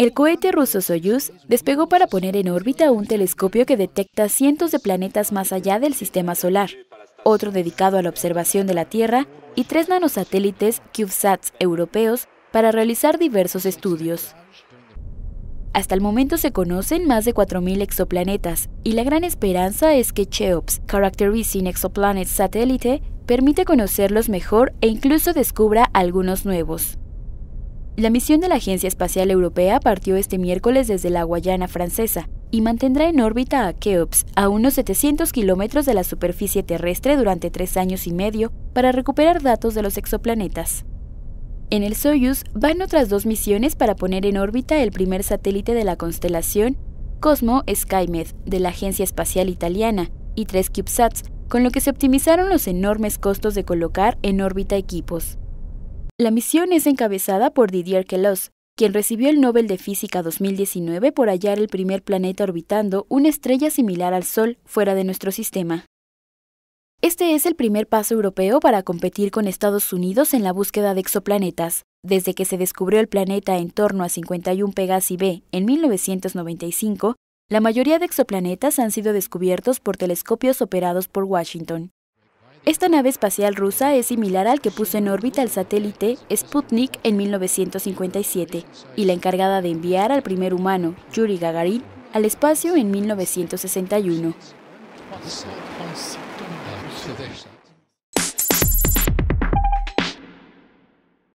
El cohete ruso Soyuz despegó para poner en órbita un telescopio que detecta cientos de planetas más allá del sistema solar, otro dedicado a la observación de la Tierra y tres nanosatélites CubeSats europeos para realizar diversos estudios. Hasta el momento se conocen más de 4.000 exoplanetas y la gran esperanza es que CHEOPS, Characterizing Exoplanet Satellite, permite conocerlos mejor e incluso descubra algunos nuevos. La misión de la Agencia Espacial Europea partió este miércoles desde la Guayana francesa y mantendrá en órbita a Keops a unos 700 kilómetros de la superficie terrestre durante tres años y medio para recuperar datos de los exoplanetas. En el Soyuz van otras dos misiones para poner en órbita el primer satélite de la constelación Cosmo SkyMed de la Agencia Espacial Italiana y tres CubeSats, con lo que se optimizaron los enormes costos de colocar en órbita equipos. La misión es encabezada por Didier Queloz, quien recibió el Nobel de Física 2019 por hallar el primer planeta orbitando una estrella similar al Sol fuera de nuestro sistema. Este es el primer paso europeo para competir con Estados Unidos en la búsqueda de exoplanetas. Desde que se descubrió el planeta en torno a 51 Pegasi b en 1995, la mayoría de exoplanetas han sido descubiertos por telescopios operados por Washington. Esta nave espacial rusa es similar al que puso en órbita el satélite Sputnik en 1957 y la encargada de enviar al primer humano, Yuri Gagarin, al espacio en 1961.